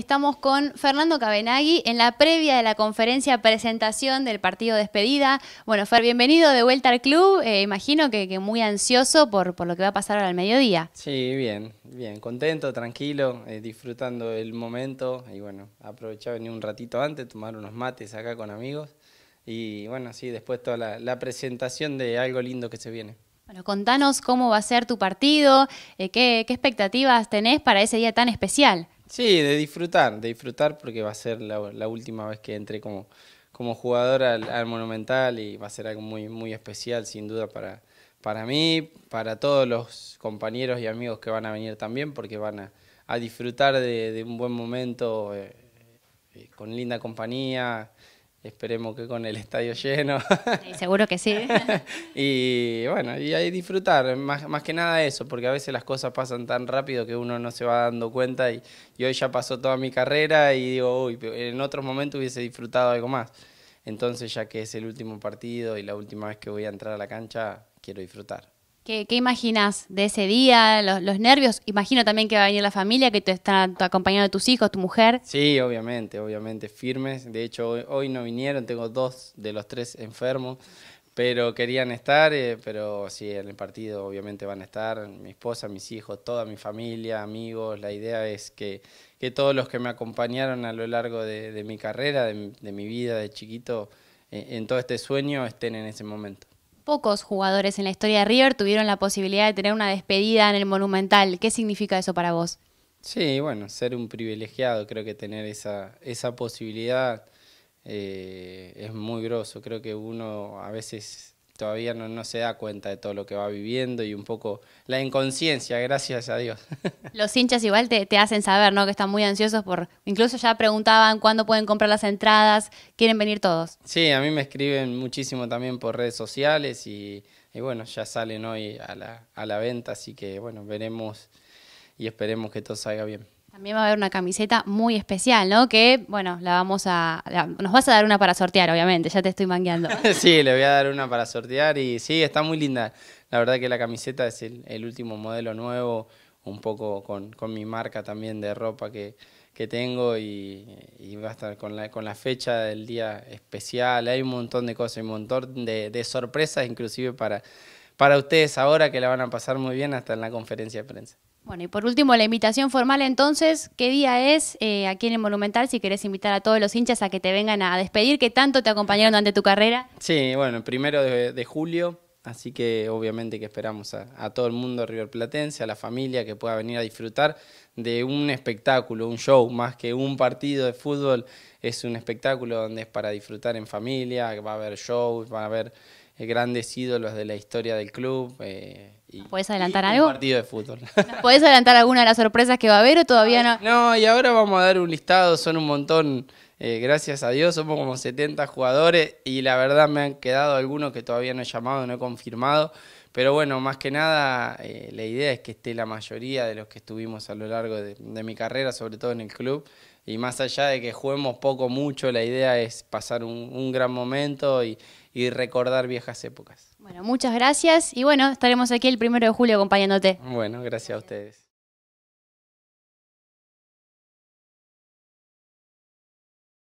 Estamos con Fernando Cabenagui en la previa de la conferencia presentación del partido despedida. Bueno, Fer, bienvenido de vuelta al club. Eh, imagino que, muy ansioso por, lo que va a pasar ahora al mediodía. Sí, bien, bien. Contento, tranquilo, eh, disfrutando el momento. Y bueno, aprovechar venir un ratito antes, tomar unos mates acá con amigos. Y bueno, sí, después toda la, presentación de algo lindo que se viene. Bueno, contanos cómo va a ser tu partido, eh, qué expectativas tenés para ese día tan especial. Sí, de disfrutar, de disfrutar porque va a ser la, última vez que entre como, como jugador al, Monumental y va a ser algo muy, muy especial sin duda para, para mí, para todos los compañeros y amigos que van a venir también porque van a, disfrutar de, un buen momento eh, eh, con linda compañía, Esperemos que con el estadio lleno. seguro que sí. y bueno, y ahí disfrutar, más, que nada eso, porque a veces las cosas pasan tan rápido que uno no se va dando cuenta y, y hoy ya pasó toda mi carrera y digo, uy, en otros momentos hubiese disfrutado algo más. Entonces, ya que es el último partido y la última vez que voy a entrar a la cancha, quiero disfrutar. ¿Qué, imaginas de ese día? Los, nervios. Imagino también que va a venir la familia, que te está acompañando a tus hijos, tu mujer. Sí, obviamente, obviamente, firmes. De hecho, hoy, no vinieron, tengo dos de los tres enfermos, pero querían estar, eh, pero sí, en el partido obviamente van a estar mi esposa, mis hijos, toda mi familia, amigos. La idea es que, que todos los que me acompañaron a lo largo de, mi carrera, de, mi vida de chiquito, eh, en todo este sueño, estén en ese momento pocos jugadores en la historia de River tuvieron la posibilidad de tener una despedida en el Monumental. ¿Qué significa eso para vos? Sí, bueno, ser un privilegiado, creo que tener esa, esa posibilidad eh, es muy grosso. Creo que uno a veces todavía no, no, se da cuenta de todo lo que va viviendo y un poco la inconsciencia, gracias a Dios. Los hinchas igual te, hacen saber, ¿no? Que están muy ansiosos por, incluso ya preguntaban cuándo pueden comprar las entradas, quieren venir todos. Sí, a mí me escriben muchísimo también por redes sociales y, y bueno, ya salen hoy a la, a la venta, así que bueno, veremos y esperemos que todo salga bien. También va a haber una camiseta muy especial, ¿no? Que, bueno, la vamos a. nos vas a dar una para sortear, obviamente, ya te estoy mangueando. sí, le voy a dar una para sortear y sí, está muy linda. La verdad que la camiseta es el, último modelo nuevo, un poco con, mi marca también de ropa que, que tengo y, va a estar con la, con la fecha del día especial. Hay un montón de cosas, un montón de, de sorpresas, inclusive para, para ustedes ahora que la van a pasar muy bien hasta en la conferencia de prensa. Bueno, y por último, la invitación formal entonces, ¿qué día es eh, aquí en el Monumental? Si querés invitar a todos los hinchas a que te vengan a despedir, que tanto te acompañaron durante tu carrera. Sí, bueno, primero de julio Así que obviamente que esperamos a, todo el mundo Platense, a la familia que pueda venir a disfrutar de un espectáculo, un show, más que un partido de fútbol, es un espectáculo donde es para disfrutar en familia, va a haber shows, va a haber eh, grandes ídolos de la historia del club. Eh, y, ¿Puedes adelantar algo? Un partido de fútbol. ¿Puedes adelantar alguna de las sorpresas que va a haber o todavía no? No, y ahora vamos a dar un listado, son un montón eh, gracias a Dios somos como 70 jugadores y la verdad me han quedado algunos que todavía no he llamado, no he confirmado. Pero bueno, más que nada eh, la idea es que esté la mayoría de los que estuvimos a lo largo de, mi carrera, sobre todo en el club. Y más allá de que juguemos poco o mucho, la idea es pasar un, gran momento y recordar viejas épocas. Bueno, muchas gracias y bueno, estaremos aquí el primero de julio acompañándote. Bueno, gracias a ustedes.